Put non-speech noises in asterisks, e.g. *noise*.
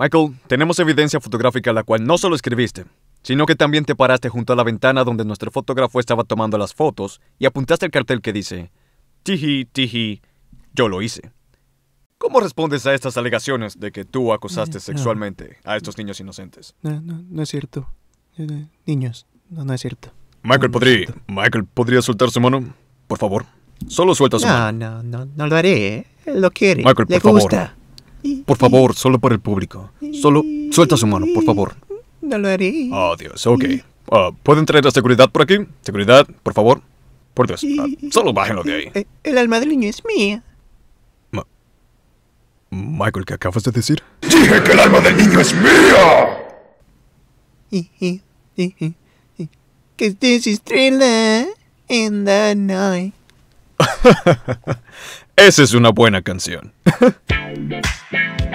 Michael, tenemos evidencia fotográfica la cual no solo escribiste, sino que también te paraste junto a la ventana donde nuestro fotógrafo estaba tomando las fotos y apuntaste el cartel que dice, Tiji, tiji, yo lo hice. ¿Cómo respondes a estas alegaciones de que tú acusaste eh, sexualmente a estos niños inocentes? No, no, no es cierto. Eh, eh, niños, no, es cierto. Michael, podría, Michael, ¿podría soltar su mano? Por favor. Solo suelta su mano. No, no, no, lo haré. lo quiere. Michael, Le por gusta. Por favor, solo para el público. Solo suelta su mano, por favor. No lo haré. Oh, Dios, ok. Ah, ¿Pueden traer la seguridad por aquí? Seguridad, por favor. Por Dios, ah, solo bájenlo de ahí. Eh, el alma del niño es mía. Michael, ¿qué acabas de decir? ¡Dije que el alma del niño es mía! que estés estrella en la noche. *laughs* Esa es una buena canción. *laughs*